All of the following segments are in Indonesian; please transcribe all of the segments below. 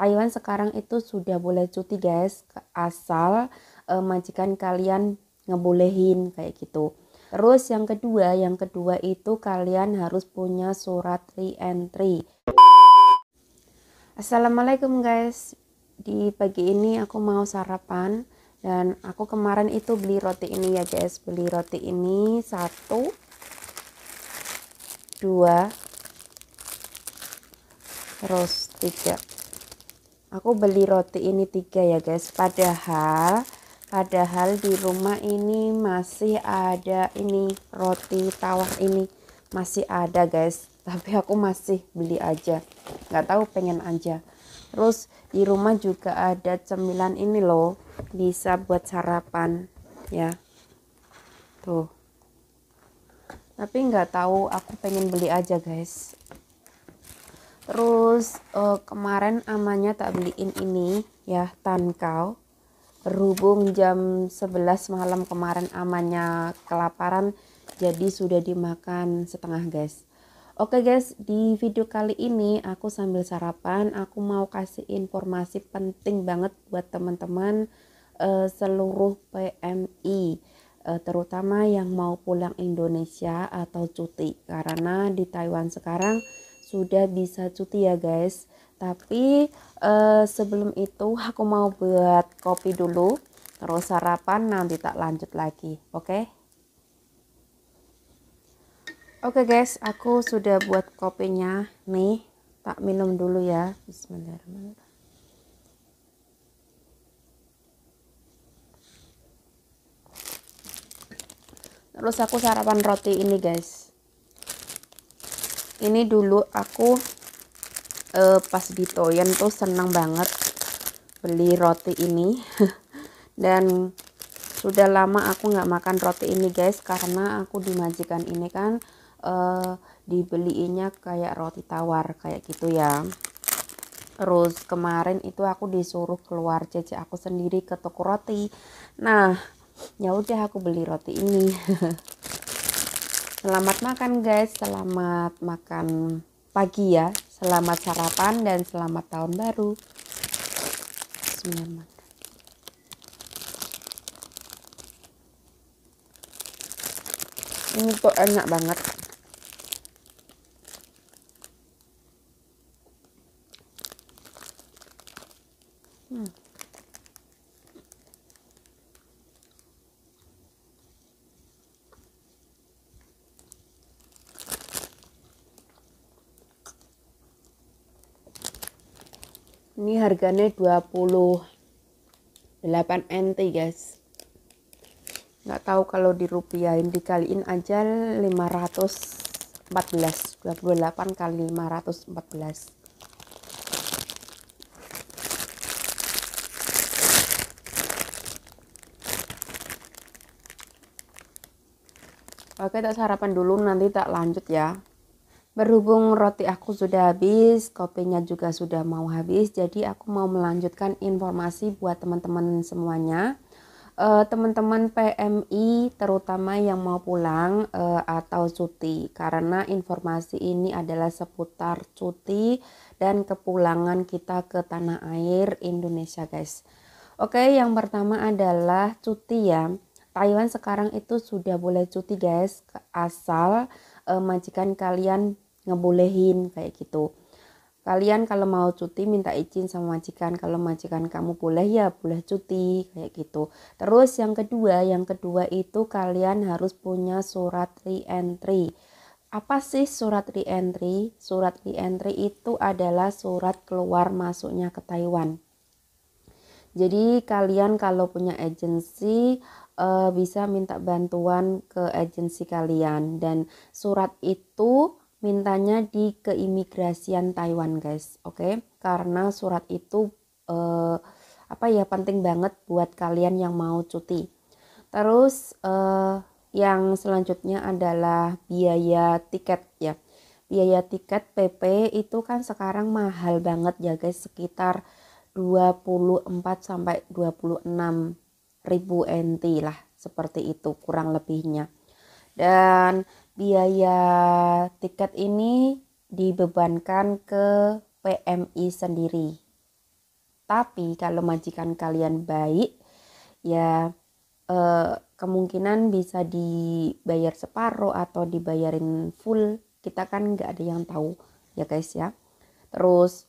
Taiwan sekarang itu sudah boleh cuti guys asal uh, majikan kalian ngebolehin kayak gitu. Terus yang kedua, yang kedua itu kalian harus punya surat re-entry. Assalamualaikum guys. Di pagi ini aku mau sarapan dan aku kemarin itu beli roti ini ya guys. Beli roti ini satu, dua, terus tiga aku beli roti ini tiga ya guys padahal padahal di rumah ini masih ada ini roti tawar ini masih ada guys tapi aku masih beli aja nggak tahu pengen aja terus di rumah juga ada cemilan ini loh bisa buat sarapan ya tuh tapi nggak tahu aku pengen beli aja guys terus uh, kemarin amannya tak beliin ini ya tankau berhubung jam 11 malam kemarin amannya kelaparan jadi sudah dimakan setengah guys Oke guys, di video kali ini aku sambil sarapan, aku mau kasih informasi penting banget buat teman-teman uh, seluruh PMI, uh, eh, terutama yang mau pulang Indonesia atau cuti karena di Taiwan sekarang sudah bisa cuti ya guys tapi eh, sebelum itu aku mau buat kopi dulu terus sarapan nanti tak lanjut lagi oke okay? Oke okay guys, aku sudah buat kopinya. Nih, tak minum dulu ya. Bismillahirrahmanirrahim. Terus aku sarapan roti ini guys ini dulu aku uh, pas di Toyen tuh seneng banget beli roti ini dan sudah lama aku nggak makan roti ini guys karena aku dimajikan ini kan uh, dibeliinnya kayak roti tawar kayak gitu ya terus kemarin itu aku disuruh keluar cece aku sendiri ke toko roti nah ya udah aku beli roti ini Selamat makan guys, selamat makan pagi ya. Selamat sarapan dan selamat tahun baru. Bismillah. Ini tuh enak banget. ini harganya 28 NT guys nggak tahu kalau dirupiahin dikaliin aja 514 28 kali 514 Oke, tak sarapan dulu nanti tak lanjut ya. Berhubung roti aku sudah habis, kopinya juga sudah mau habis, jadi aku mau melanjutkan informasi buat teman-teman semuanya. Eh, teman-teman uh, PMI, terutama yang mau pulang uh, atau cuti, karena informasi ini adalah seputar cuti dan kepulangan kita ke tanah air Indonesia, guys. Oke, yang pertama adalah cuti ya. Taiwan sekarang itu sudah boleh cuti, guys, asal uh, majikan kalian ngebolehin kayak gitu kalian kalau mau cuti minta izin sama majikan kalau majikan kamu boleh ya boleh cuti kayak gitu terus yang kedua yang kedua itu kalian harus punya surat re-entry apa sih surat re-entry surat re-entry itu adalah surat keluar masuknya ke Taiwan jadi kalian kalau punya agensi eh, bisa minta bantuan ke agensi kalian dan surat itu mintanya di keimigrasian Taiwan guys oke okay? karena surat itu eh, apa ya penting banget buat kalian yang mau cuti terus eh, yang selanjutnya adalah biaya tiket ya biaya tiket PP itu kan sekarang mahal banget ya guys sekitar 24 sampai 26 ribu NT lah seperti itu kurang lebihnya dan biaya tiket ini dibebankan ke PMI sendiri. Tapi kalau majikan kalian baik, ya eh, kemungkinan bisa dibayar separuh atau dibayarin full. Kita kan nggak ada yang tahu ya guys ya. Terus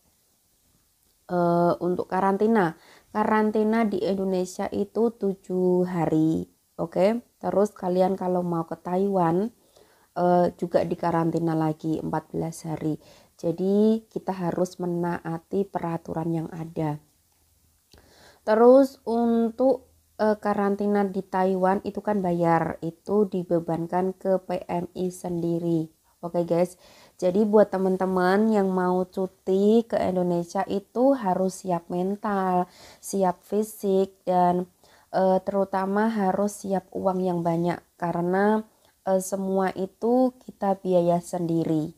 eh, untuk karantina, karantina di Indonesia itu tujuh hari, oke? Okay? Terus kalian kalau mau ke Taiwan uh, juga dikarantina lagi 14 hari. Jadi kita harus menaati peraturan yang ada. Terus untuk uh, karantina di Taiwan itu kan bayar, itu dibebankan ke PMI sendiri. Oke okay guys, jadi buat teman-teman yang mau cuti ke Indonesia itu harus siap mental, siap fisik dan uh, terutama harus siap uang yang banyak karena uh, semua itu kita biaya sendiri.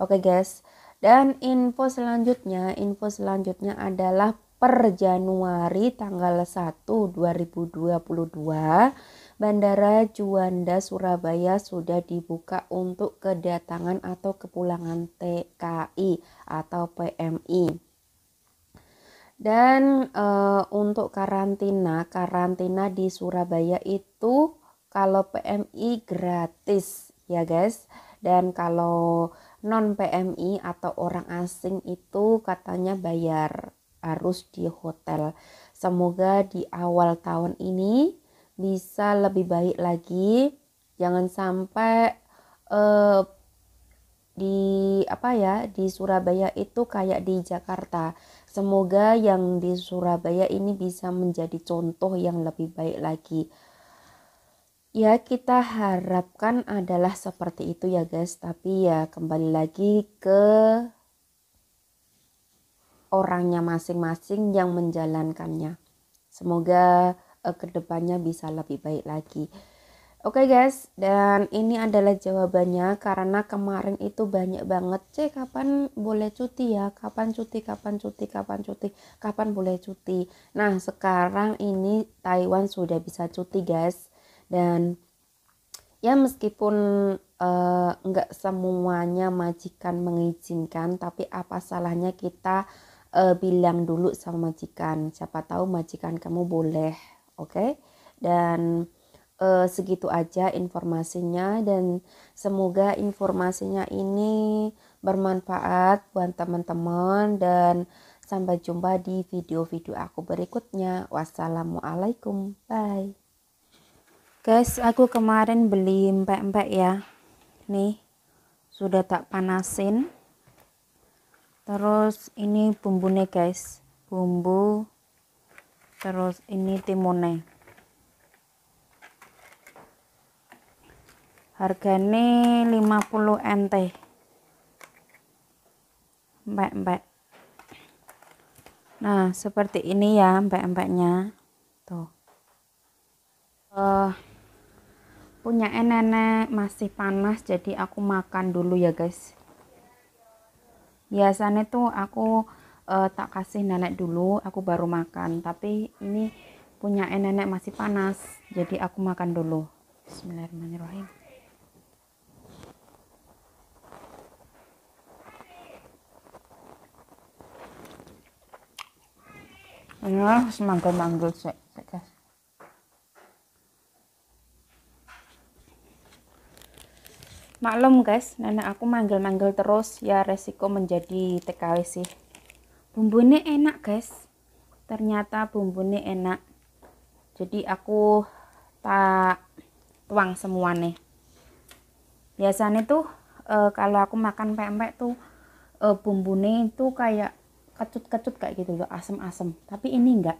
Oke okay guys. Dan info selanjutnya, info selanjutnya adalah per Januari tanggal 1 2022 Bandara Juanda Surabaya sudah dibuka untuk kedatangan atau kepulangan TKI atau PMI. Dan e, untuk karantina, karantina di Surabaya itu kalau PMI gratis ya guys. Dan kalau non PMI atau orang asing itu katanya bayar harus di hotel. Semoga di awal tahun ini bisa lebih baik lagi. Jangan sampai e, di apa ya di Surabaya itu kayak di Jakarta Semoga yang di Surabaya ini bisa menjadi contoh yang lebih baik lagi. Ya, kita harapkan adalah seperti itu ya, guys. Tapi ya kembali lagi ke orangnya masing-masing yang menjalankannya. Semoga eh, kedepannya bisa lebih baik lagi. Oke okay guys, dan ini adalah jawabannya karena kemarin itu banyak banget Cek kapan boleh cuti ya, kapan cuti, kapan cuti, kapan cuti, kapan boleh cuti. Nah sekarang ini Taiwan sudah bisa cuti guys dan ya meskipun eh, nggak uh, semuanya majikan mengizinkan, tapi apa salahnya kita uh, bilang dulu sama majikan, siapa tahu majikan kamu boleh, oke? Okay? Dan eh, segitu aja informasinya dan semoga informasinya ini bermanfaat buat teman-teman dan sampai jumpa di video-video aku berikutnya. Wassalamualaikum. Bye. Guys, aku kemarin beli empek-empek ya. Nih. Sudah tak panasin. Terus ini bumbunya, guys. Bumbu terus ini timunnya. hargane 50 NT mbak mbak. nah seperti ini ya mbak mbaknya, tuh uh, punya nenek masih panas jadi aku makan dulu ya guys biasanya tuh aku uh, tak kasih nenek dulu aku baru makan tapi ini punya nenek masih panas jadi aku makan dulu Bismillahirrahmanirrahim Ya, wis manggil sih, sih guys. Maklum guys, nenek aku manggil-manggil terus ya resiko menjadi TKW sih. Bumbunya enak guys. Ternyata bumbunya enak. Jadi aku tak tuang nih. Biasanya tuh e, kalau aku makan pempek tuh e, eh, bumbunya itu kayak kecut-kecut kayak gitu loh asem-asem tapi ini enggak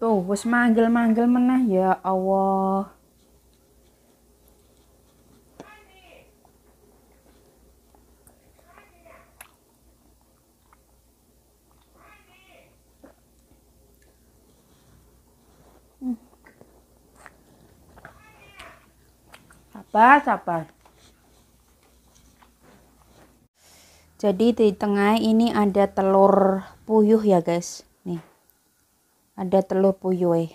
tuh wis manggil-manggil menah ya Allah sabar sabar jadi di tengah ini ada telur puyuh ya guys nih ada telur puyuh eh.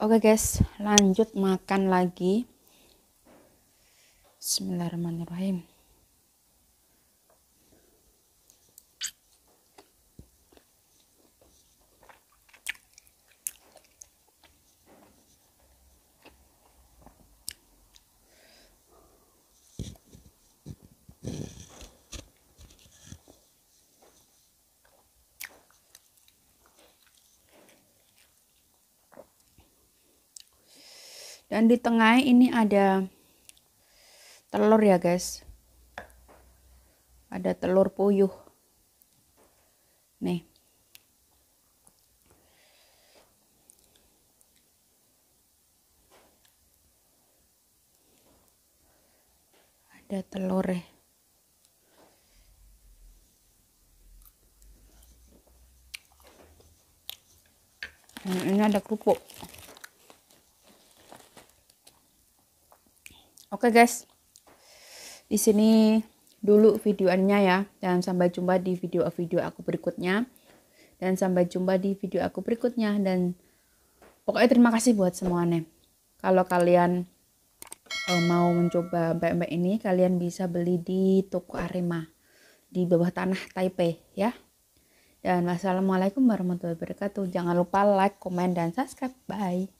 oke guys lanjut makan lagi Bismillahirrahmanirrahim dan di tengah ini ada telur ya guys ada telur puyuh nih ada telur ya ini ada kerupuk Oke guys, di sini dulu videonya ya, dan sampai jumpa di video-video aku berikutnya, dan sampai jumpa di video aku berikutnya, dan pokoknya terima kasih buat semuanya. Kalau kalian eh, mau mencoba mbak-mbak ini, kalian bisa beli di toko Arema di bawah tanah Taipei ya. Dan wassalamualaikum warahmatullahi wabarakatuh. Jangan lupa like, komen, dan subscribe. Bye.